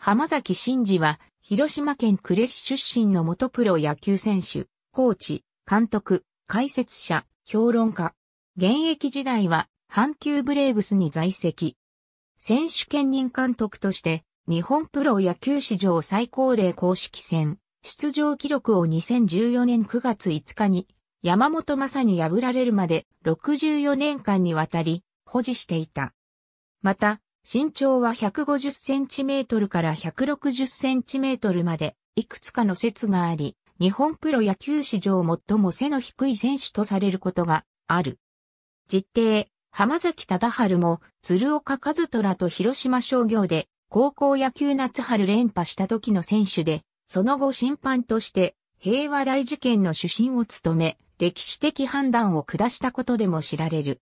浜崎真嗣は、広島県呉市出身の元プロ野球選手、コーチ、監督、解説者、評論家。現役時代は、阪急ブレーブスに在籍。選手兼任監督として、日本プロ野球史上最高齢公式戦、出場記録を2014年9月5日に、山本正に破られるまで64年間にわたり保持していた。また、身長は150センチメートルから160センチメートルまで、いくつかの説があり、日本プロ野球史上最も背の低い選手とされることがある。実定、浜崎忠春も、鶴岡和虎と広島商業で、高校野球夏春連覇した時の選手で、その後審判として、平和大事件の主審を務め、歴史的判断を下したことでも知られる。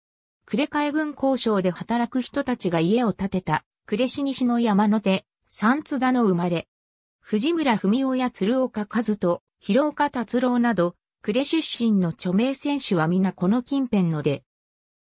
呉海軍交渉で働く人たちが家を建てた、呉市西の山の手、三津田の生まれ。藤村文夫や鶴岡和人、広岡達郎など、呉出身の著名選手は皆この近辺ので。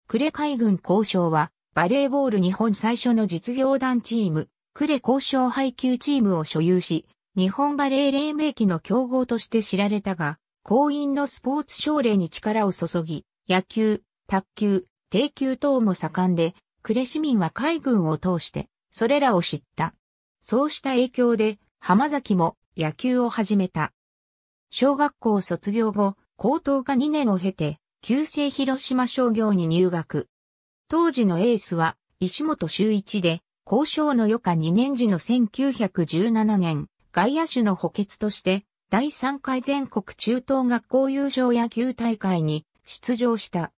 呉海軍交渉は、バレーボール日本最初の実業団チーム、呉交渉配給チームを所有し、日本バレー黎明期の競合として知られたが、後院のスポーツ奨励に力を注ぎ、野球、卓球、低級等も盛んで、呉市民は海軍を通して、それらを知った。そうした影響で、浜崎も野球を始めた。小学校卒業後、高等科2年を経て、旧制広島商業に入学。当時のエースは、石本修一で、交渉の余暇2年時の1917年、外野手の補欠として、第3回全国中等学校優勝野球大会に出場した。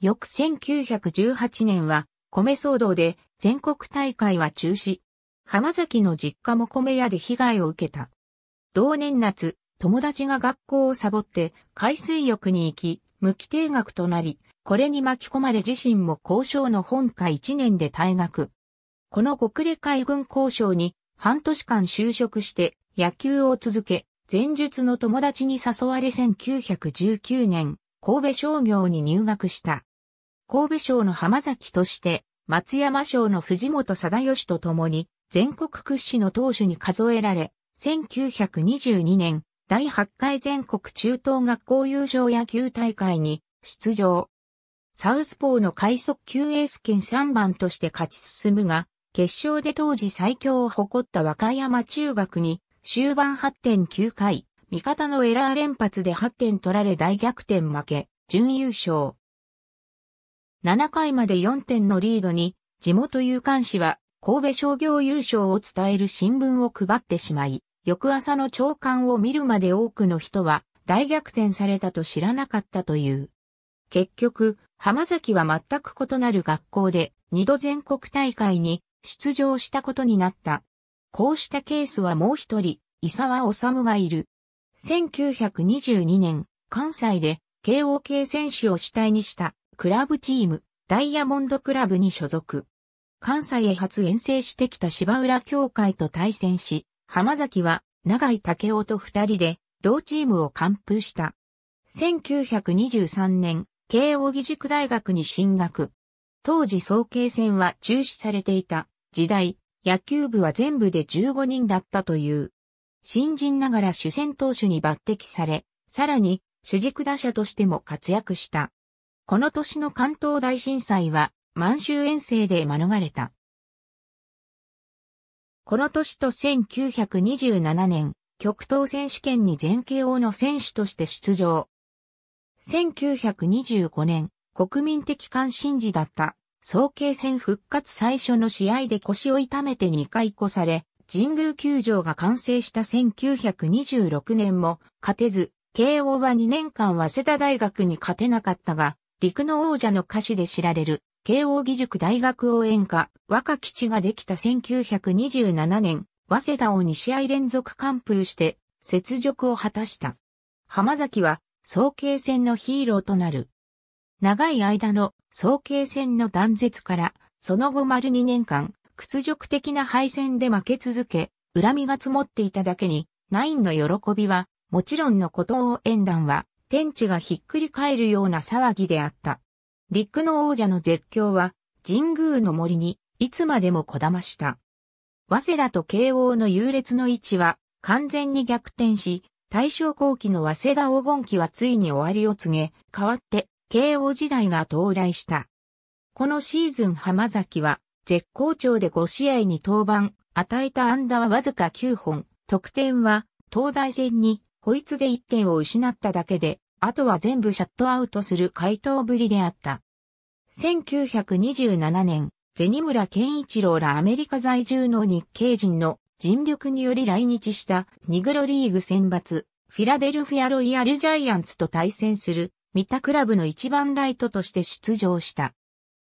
翌1918年は米騒動で全国大会は中止。浜崎の実家も米屋で被害を受けた。同年夏、友達が学校をサボって海水浴に行き、無期定額となり、これに巻き込まれ自身も交渉の本科1年で退学。この国連海軍交渉に半年間就職して野球を続け、前述の友達に誘われ1919年、神戸商業に入学した。神戸賞の浜崎として、松山賞の藤本貞義と共に、全国屈指の投手に数えられ、1922年、第8回全国中等学校友情野球大会に出場。サウスポーの快速級エース県3番として勝ち進むが、決勝で当時最強を誇った和歌山中学に終盤8.9回、味方のエラー連発で8点取られ大逆転負け、準優勝。7回まで4点のリードに、地元有刊誌は神戸商業優勝を伝える新聞を配ってしまい、翌朝の朝刊を見るまで多くの人は大逆転されたと知らなかったという。結局、浜崎は全く異なる学校で2度全国大会に出場したことになった。こうしたケースはもう一人、伊沢治がいる。1922年、関西で KOK 選手を主体にしたクラブチーム、ダイヤモンドクラブに所属。関西へ初遠征してきた芝浦協会と対戦し、浜崎は長井武雄と二人で同チームを完封した。1923年、慶応義塾大学に進学。当時総慶戦は中止されていた時代、野球部は全部で15人だったという。新人ながら主戦投手に抜擢され、さらに主軸打者としても活躍した。この年の関東大震災は満州遠征で免れた。この年と1927年、極東選手権に全慶応の選手として出場。1925年、国民的関心事だった、早慶戦復活最初の試合で腰を痛めて2回越され、神宮球場が完成した1926年も勝てず、慶応は2年間早稲田大学に勝てなかったが、陸の王者の歌詞で知られる、慶応義塾大学応援歌、若吉ができた1927年、早稲田を2試合連続完封して、雪辱を果たした。浜崎は、総慶戦のヒーローとなる。長い間の総慶戦の断絶から、その後丸2年間、屈辱的な敗戦で負け続け、恨みが積もっていただけに、ナインの喜びは、もちろんのこと応援団は、天地がひっくり返るような騒ぎであった。陸の王者の絶叫は、神宮の森に、いつまでもこだました。早稲田と慶応の優劣の位置は、完全に逆転し、大正後期の早稲田黄金期はついに終わりを告げ、変わって、慶応時代が到来した。このシーズン浜崎は、絶好調で5試合に登板、与えた安打はわずか9本、得点は、東大戦にこいつで1点を失っただけで、あとは全部シャットアウトする回答ぶりであった。1927年、銭村健一郎らアメリカ在住の日系人の尽力により来日したニグロリーグ選抜、フィラデルフィアロイヤルジャイアンツと対戦する、三田クラブの一番ライトとして出場した。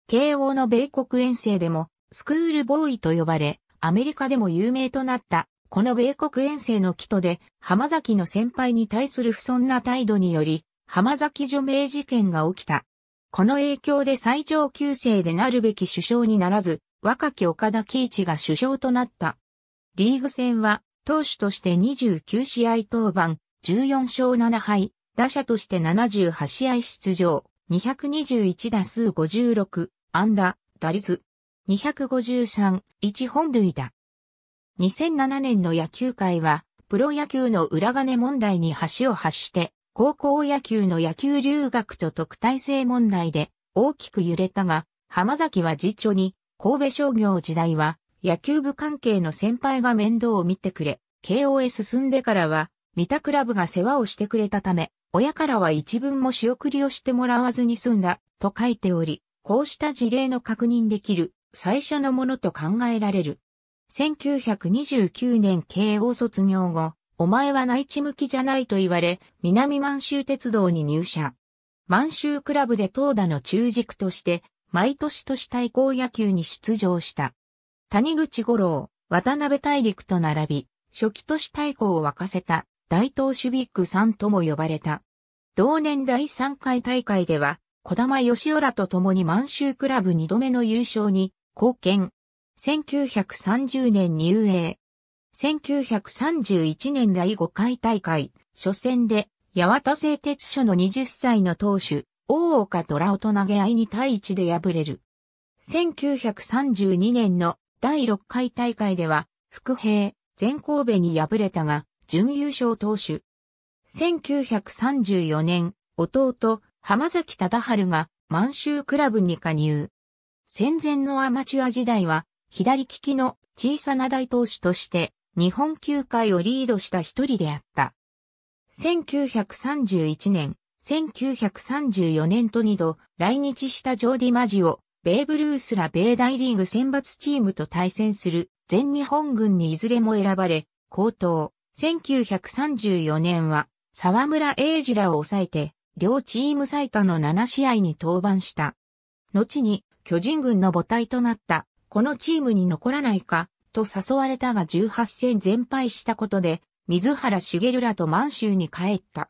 慶応の米国遠征でも、スクールボーイと呼ばれ、アメリカでも有名となったこの米国遠征の帰途で、浜崎の先輩に対する不遜な態度により、浜崎除名事件が起きた。この影響で最上級生でなるべき首相にならず、若き岡田喜一が首相となった。リーグ戦は、投手として29試合登板、14勝7敗、打者として78試合出場、221打数56、安打、打率、253、1本塁打。2007年の野球界は、プロ野球の裏金問題に橋を発して、高校野球の野球留学と特待生問題で大きく揺れたが、浜崎は次長に、神戸商業時代は、野球部関係の先輩が面倒を見てくれ、慶応へ進んでからは、三田クラブが世話をしてくれたため、親からは一文も仕送りをしてもらわずに済んだ、と書いており、こうした事例の確認できる、最初のものと考えられる。1929年慶応卒業後、お前は内地向きじゃないと言われ、南満州鉄道に入社。満州クラブで東打の中軸として、毎年都市対抗野球に出場した。谷口五郎、渡辺大陸と並び、初期都市対抗を沸かせた、大東守備区さんとも呼ばれた。同年第3回大会では、小玉義雄らと共に満州クラブ2度目の優勝に貢献。1930年入営。1931年第5回大会、初戦で、八幡製鉄所の20歳の投手、大岡虎を投げ合いに対1で敗れる。1932年の第6回大会では、福平、全神戸に敗れたが、準優勝投手。1934年、弟、浜崎忠春が満州クラブに加入。戦前のアマチュア時代は、左利きの小さな大投手として日本球界をリードした一人であった。1931年、1934年と二度来日したジョーディ・マジオ、ベーブ・ルースら米大リーグ選抜チームと対戦する全日本軍にいずれも選ばれ、高等、1934年は沢村英二らを抑えて、両チーム最多の7試合に登板した。後に巨人軍の母体となったこのチームに残らないか、と誘われたが18戦全敗したことで、水原茂らと満州に帰った。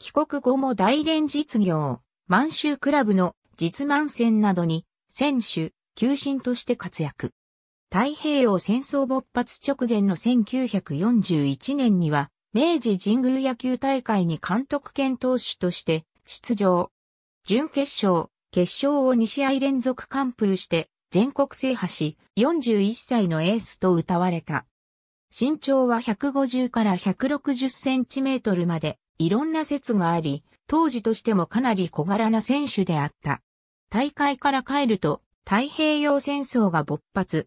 帰国後も大連実業、満州クラブの実満戦などに、選手、球審として活躍。太平洋戦争勃発直前の1941年には、明治神宮野球大会に監督兼投手として出場。準決勝、決勝を2試合連続完封して、全国制覇し、41歳のエースと歌われた。身長は150から160センチメートルまで、いろんな説があり、当時としてもかなり小柄な選手であった。大会から帰ると、太平洋戦争が勃発。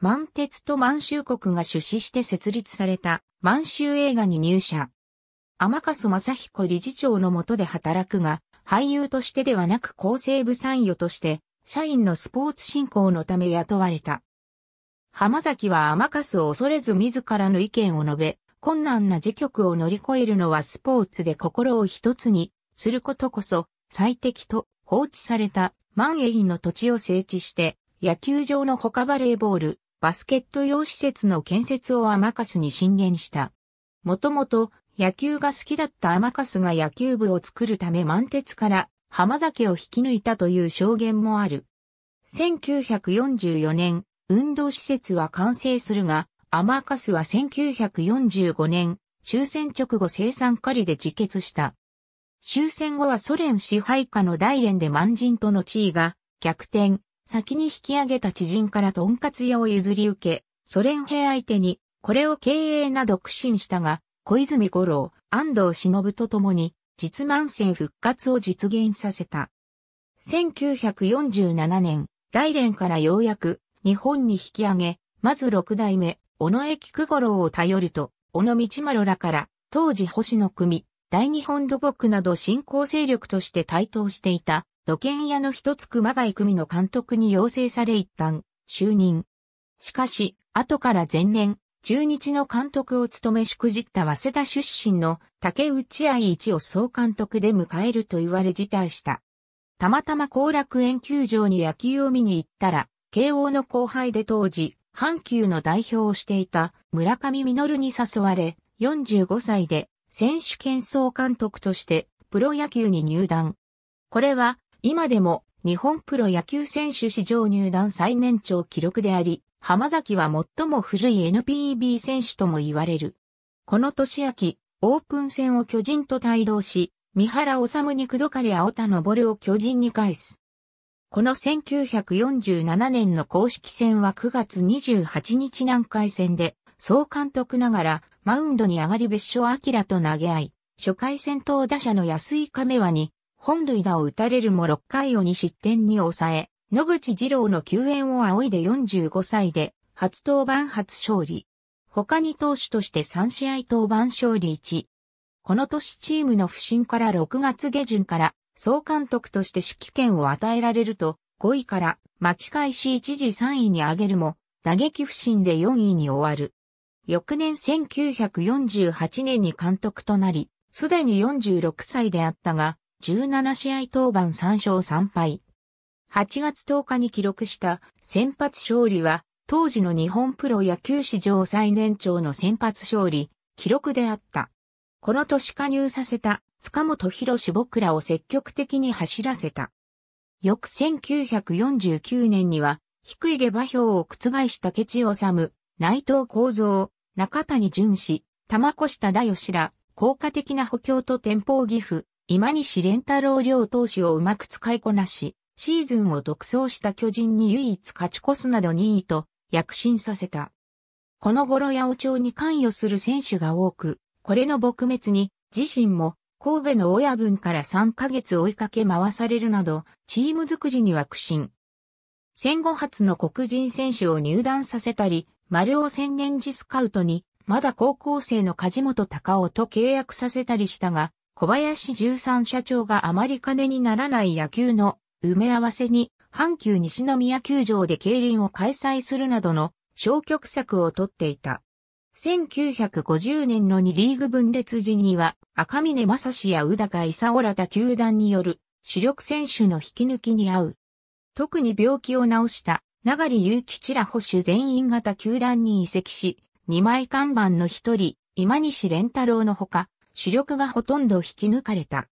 満鉄と満州国が出資して設立された満州映画に入社。甘笠正彦理事長のもとで働くが、俳優としてではなく構成部参与として社員のスポーツ振興のため雇われた。浜崎は甘かすを恐れず自らの意見を述べ、困難な時局を乗り越えるのはスポーツで心を一つにすることこそ最適と放置された万栄院の土地を整地して野球場の他バレーボール、バスケット用施設の建設を甘かすに進言した。もともと野球が好きだった甘かすが野球部を作るため満鉄から浜崎を引き抜いたという証言もある。1944年、運動施設は完成するが、アマーカスは1945年、終戦直後生産狩りで自決した。終戦後はソ連支配下の大連で満人との地位が逆転、先に引き上げた知人からとんかつ屋を譲り受け、ソ連兵相手にこれを経営など苦心したが、小泉五郎、安藤忍と共に実満戦復活を実現させた。1947年、大連からようやく日本に引き上げ、まず六代目、小野駅久五郎を頼ると、小野道丸らから、当時星野組、大日本土木など新興勢力として台頭していた、土建屋の一つ熊谷組の監督に要請され一旦、就任。しかし、後から前年、中日の監督を務めしくじった早稲田出身の竹内愛一を総監督で迎えると言われ辞退した。たまたま後楽園球場に野球を見に行ったら、慶応の後輩で当時、阪急の代表をしていた村上実に誘われ、45歳で選手権総監督としてプロ野球に入団。これは今でも日本プロ野球選手史上入団最年長記録であり、浜崎は最も古い NPB 選手とも言われる。この年秋、オープン戦を巨人と帯同し、三原治にくどかれ青田昇を巨人に返す。この1947年の公式戦は9月28日南海戦で、総監督ながらマウンドに上がり別所明と投げ合い、初回戦闘打者の安井亀和に本塁打を打たれるも6回を2失点に抑え、野口二郎の救援を仰いで45歳で初登板初勝利。他に投手として3試合登板勝利1。この年チームの不振から6月下旬から総監督として指揮権を与えられると5位から巻き返し一時3位に上げるも打撃不振で4位に終わる。翌年1948年に監督となり、すでに46歳であったが、17試合登板3勝3敗。8月10日に記録した先発勝利は当時の日本プロ野球史上最年長の先発勝利、記録であった。この年加入させた塚本博士僕らを積極的に走らせた。翌1949年には、低い下馬評を覆したケチ治内藤幸三、中谷淳氏、玉越田大吉ら、効果的な補強と天保義父、今西連太郎両投手をうまく使いこなし、シーズンを独走した巨人に唯一勝ち越すなど2位と、躍進させた。この頃八百長に関与する選手が多く、これの撲滅に自身も神戸の親分から3ヶ月追いかけ回されるなど、チーム作りには苦心。戦後初の黒人選手を入団させたり、丸尾宣言時スカウトに、まだ高校生の梶本隆夫と契約させたりしたが、小林13社長があまり金にならない野球の埋め合わせに阪急西宮球場で競輪を開催するなどの消極策をとっていた。1950年の2リーグ分裂時には赤峰正史や宇高伊勲ら田球団による主力選手の引き抜きに合う。特に病気を治した里祐吉ら保守全員型球団に移籍し、2枚看板の一人、今西連太郎のほか、主力がほとんど引き抜かれた。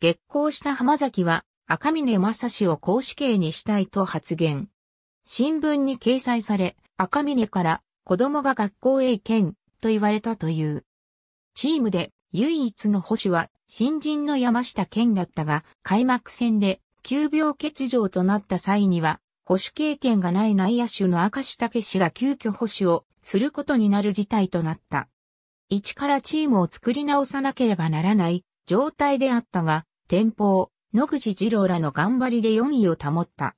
月光した浜崎は赤峰正氏を公子刑にしたいと発言。新聞に掲載され、赤峰から子供が学校へ行けんと言われたという。チームで唯一の保守は新人の山下健だったが、開幕戦で急病欠場となった際には、保守経験がない内野手の明石武氏が急遽保守をすることになる事態となった。一からチームを作り直さなければならない状態であったが、天保、野口二郎らの頑張りで4位を保った。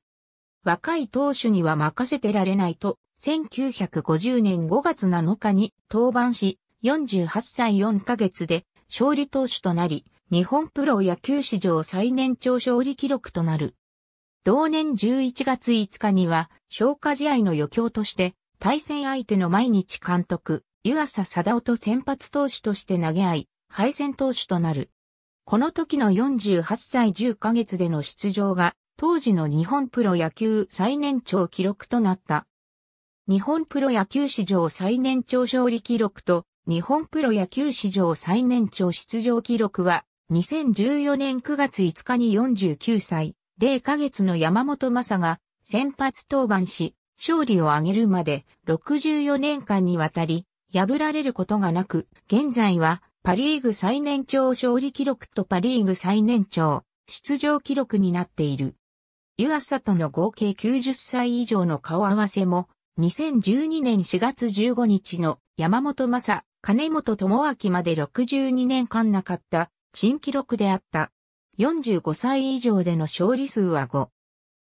若い投手には任せてられないと、1950年5月7日に登板し、48歳4ヶ月で勝利投手となり、日本プロ野球史上最年長勝利記録となる。同年11月5日には、消化試合の余興として、対戦相手の毎日監督、湯浅貞夫と先発投手として投げ合い、敗戦投手となる。この時の48歳10ヶ月での出場が、当時の日本プロ野球最年長記録となった。日本プロ野球史上最年長勝利記録と、日本プロ野球史上最年長出場記録は、2014年9月5日に49歳、0ヶ月の山本正が先発登板し、勝利を挙げるまで64年間にわたり、破られることがなく、現在はパリーグ最年長勝利記録とパリーグ最年長出場記録になっている。湯浅との合計90歳以上の顔合わせも、2012年4月15日の山本正、金本智明まで62年間なかった新記録であった。45歳以上での勝利数は5。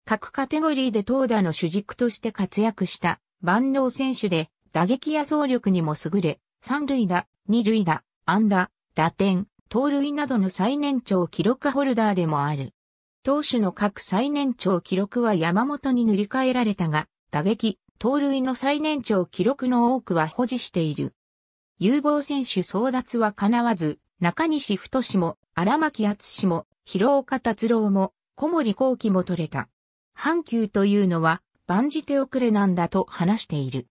各カテゴリーで投打の主軸として活躍した万能選手で、打撃や走力にも優れ、三塁打、二塁打、安打、打点、盗塁などの最年長記録ホルダーでもある。投手の各最年長記録は山本に塗り替えられたが、打撃、盗塁の最年長記録の多くは保持している。有望選手争奪は叶わず、中西太志も、荒牧厚志も、広岡達郎も、小森幸喜も取れた。阪急というのは、万事手遅れなんだと話している。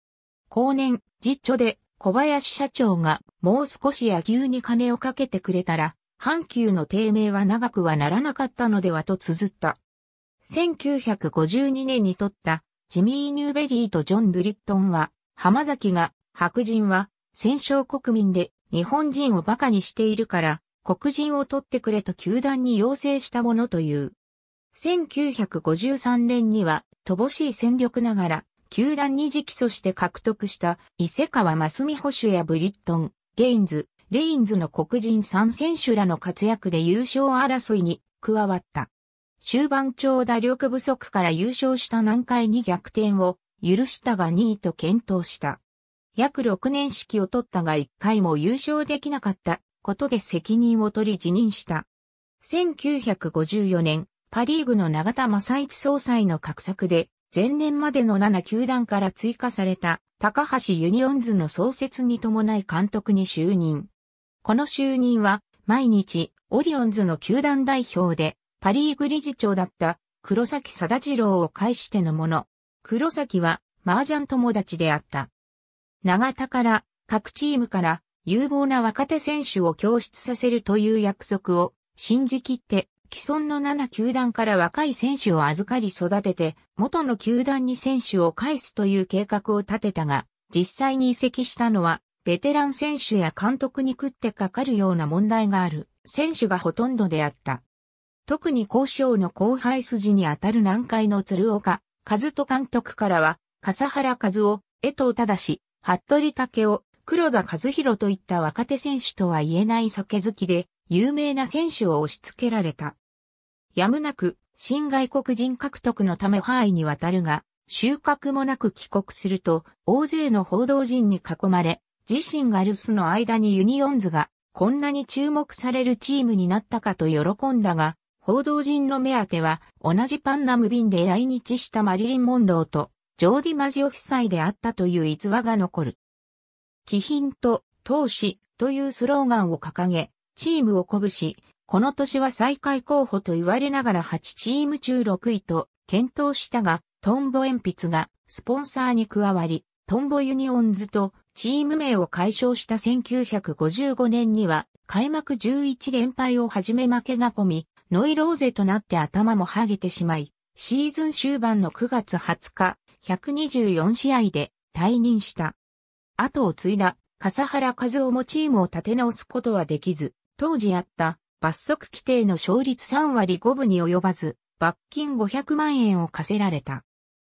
後年、実著で、小林社長がもう少し野球に金をかけてくれたら、阪急の低迷は長くはならなかったのではと綴った。1952年に撮ったジミー・ニューベリーとジョン・ブリットンは、浜崎が白人は戦勝国民で日本人を馬鹿にしているから黒人を取ってくれと球団に要請したものという。1953年には乏しい戦力ながら球団に直訴して獲得した伊勢川真澄保守やブリットン、ゲインズ、レインズの黒人3選手らの活躍で優勝争いに加わった。終盤長打力不足から優勝した南海に逆転を許したが2位と検討した。約6年式を取ったが1回も優勝できなかったことで責任を取り辞任した。1954年、パリーグの永田正一総裁の格策で、前年までの7球団から追加された高橋ユニオンズの創設に伴い監督に就任。この就任は毎日オリオンズの球団代表でパリーグ理事長だった黒崎貞次郎を介してのもの。黒崎は麻雀友達であった。長田から各チームから有望な若手選手を教室させるという約束を信じ切って既存の7球団から若い選手を預かり育てて、元の球団に選手を返すという計画を立てたが、実際に移籍したのは、ベテラン選手や監督に食ってかかるような問題がある選手がほとんどであった。特に交渉の後輩筋にあたる南海の鶴岡、和人監督からは、笠原和夫、江藤正、服部武夫、黒田和弘といった若手選手とは言えない酒好きで、有名な選手を押し付けられた。やむなく、新外国人獲得のため範囲にに渡るが、収穫もなく帰国すると、大勢の報道陣に囲まれ、自身が留守の間にユニオンズが、こんなに注目されるチームになったかと喜んだが、報道陣の目当ては、同じパンナム便で来日したマリリン・モンローと、ジョーディ・マジオ夫妻であったという逸話が残る。気品と投資というスローガンを掲げ、チームを鼓舞し、この年は最下位候補と言われながら8チーム中6位と検討したが、トンボ鉛筆がスポンサーに加わり、トンボユニオンズとチーム名を解消した1955年には開幕11連敗をはじめ負けが込み、ノイローゼとなって頭も剥げてしまい、シーズン終盤の9月20日、124試合で退任した。後を継いだ笠原和夫もチームを立て直すことはできず、当時あった罰則規定の勝率3割5分に及ばず、罰金500万円を課せられた。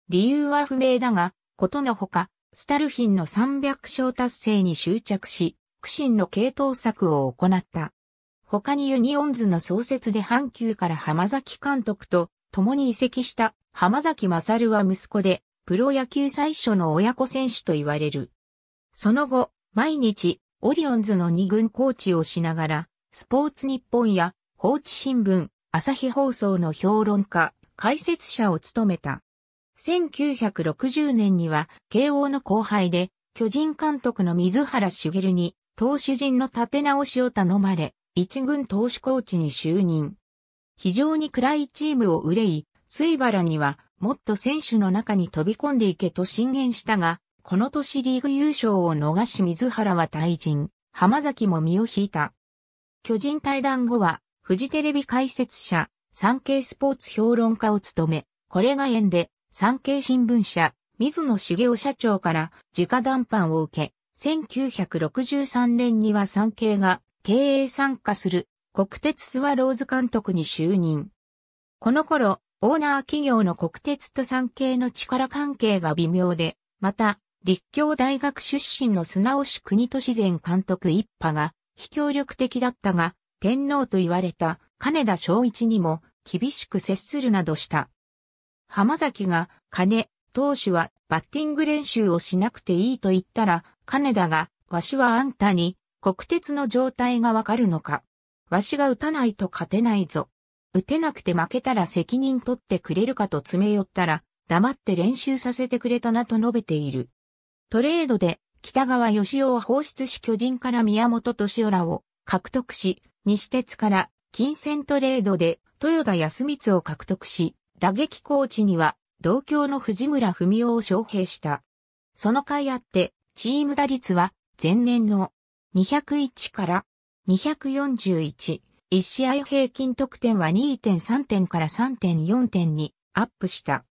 理由は不明だが、ことのほか、スタルヒンの300勝達成に執着し、苦心の系統策を行った。他にユニオンズの創設で阪急から浜崎監督と共に移籍した浜崎勝は息子で、プロ野球最初の親子選手と言われる。その後、毎日、オリオンズの二軍コーチをしながら、スポーツ日本や放置新聞、朝日放送の評論家、解説者を務めた。1960年には、慶応の後輩で、巨人監督の水原茂に、投手陣の立て直しを頼まれ、一軍投手コーチに就任。非常に暗いチームを憂い、水原には、もっと選手の中に飛び込んでいけと進言したが、この年リーグ優勝を逃し水原は退陣、浜崎も身を引いた。巨人対談後は、フジテレビ解説者、産経スポーツ評論家を務め、これが縁で、産経新聞社、水野茂雄社長から直談判を受け、1963年には産経が経営参加する国鉄スワローズ監督に就任。この頃、オーナー企業の国鉄と産経の力関係が微妙で、また、立教大学出身の砂押国都自然監督一派が非協力的だったが、天皇と言われた金田正一にも厳しく接するなどした。浜崎が金、投手はバッティング練習をしなくていいと言ったら、金田が、わしはあんたに国鉄の状態がわかるのか。わしが打たないと勝てないぞ。打てなくて負けたら責任取ってくれるかと詰め寄ったら、黙って練習させてくれたなと述べている。トレードで北川義雄は放出し巨人から宮本敏夫らを獲得し、西鉄から金銭トレードで豊田康光を獲得し、打撃コーチには同郷の藤村文夫を招聘した。その甲斐あって、チーム打率は前年の201から241、1試合平均得点は2.3点から3.4点にアップした。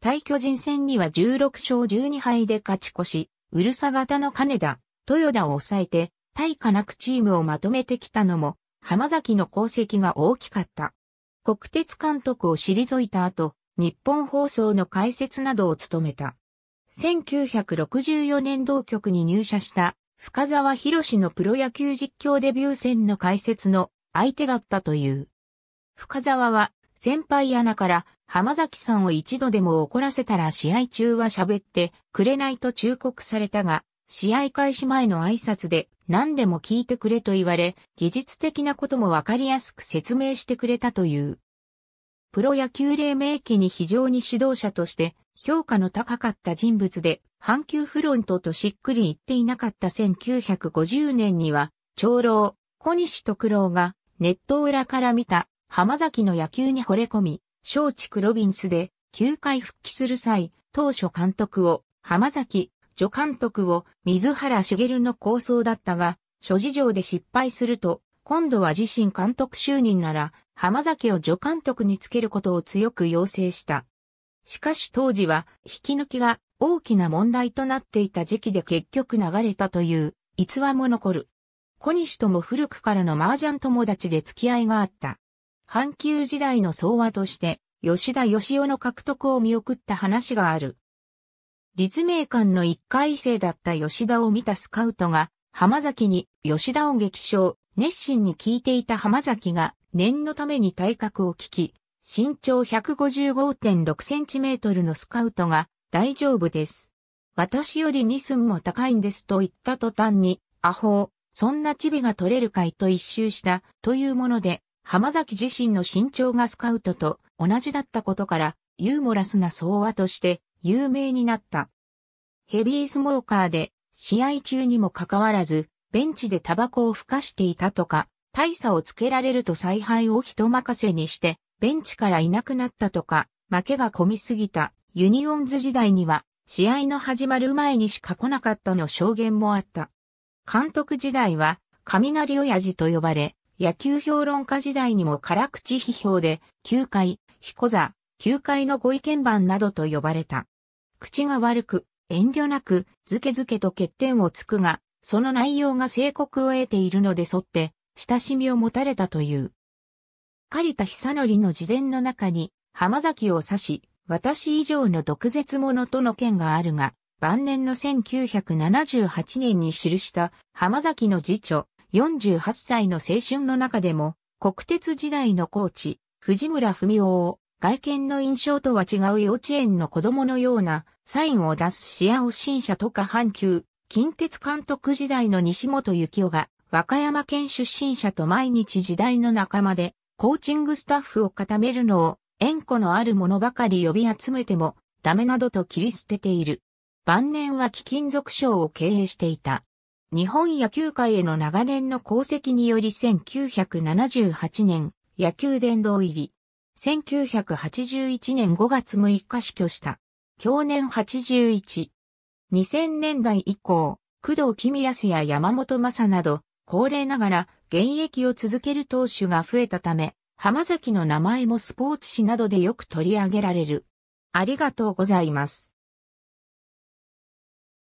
対巨人戦には16勝12敗で勝ち越し、うるさ型の金田、豊田を抑えて、対価なくチームをまとめてきたのも、浜崎の功績が大きかった。国鉄監督を退いた後、日本放送の解説などを務めた。1964年同局に入社した深沢博のプロ野球実況デビュー戦の解説の相手だったという。深沢は先輩アナから浜崎さんを一度でも怒らせたら試合中は喋ってくれないと忠告されたが、試合開始前の挨拶で何でも聞いてくれと言われ、技術的なこともわかりやすく説明してくれたという。プロ野球黎明期に非常に指導者として評価の高かった人物で、阪急フロントとしっくり言っていなかった1950年には、長老、小西徳郎がネット裏から見た浜崎の野球に惚れ込み、松竹ロビンスで球界復帰する際、当初監督を浜崎、助監督を水原茂の構想だったが、諸事情で失敗すると、今度は自身監督就任なら、浜崎を助監督につけることを強く要請した。しかし当時は、引き抜きが大きな問題となっていた時期で結局流れたという、逸話も残る。小西とも古くからの麻雀友達で付き合いがあった。阪急時代の総和として、吉田義雄の獲得を見送った話がある。立命館の一回生だった吉田を見たスカウトが、浜崎に吉田を激賞、熱心に聞いていた浜崎が念のために体格を聞き、身長155.6センチメートルのスカウトが大丈夫です。私より2寸も高いんですと言った途端に、アホそんなチビが取れるかいと一周したというもので、浜崎自身の身長がスカウトと同じだったことから、ユーモラスな総和として有名になった。ヘビースモーカーで、試合中にもかかわらず、ベンチでタバコを吹かしていたとか、大差をつけられると采配を人任せにして、ベンチからいなくなったとか、負けが込みすぎた、ユニオンズ時代には、試合の始まる前にしか来なかったの証言もあった。監督時代は、雷親父と呼ばれ、野球評論家時代にも辛口批評で、球界、彦座、球界のご意見番などと呼ばれた。口が悪く、遠慮なく、ずけずけと欠点をつくが、その内容が警告を得ているので沿って、親しみを持たれたという。狩田久則の自伝の中に、浜崎を指し、私以上の毒舌者との件があるが、晩年の1978年に記した浜崎の辞書、48歳の青春の中でも、国鉄時代のコーチ、藤村文夫を、外見の印象とは違う幼稚園の子供のようなサインを出す視野を新社とか阪急、近鉄監督時代の西本幸雄が、和歌山県出身者と毎日時代の仲間で、コーチングスタッフを固めるのを、縁故のあるものばかり呼び集めても、ダメなどと切り捨てている。晩年は貴金属商を経営していた。日本野球界への長年の功績により1978年野球殿堂入り。1981年5月6日死去した。去年81。2000年代以降、工藤公康や山本正など、高齢ながら現役を続ける投手が増えたため、浜崎の名前もスポーツ紙などでよく取り上げられる。ありがとうございます。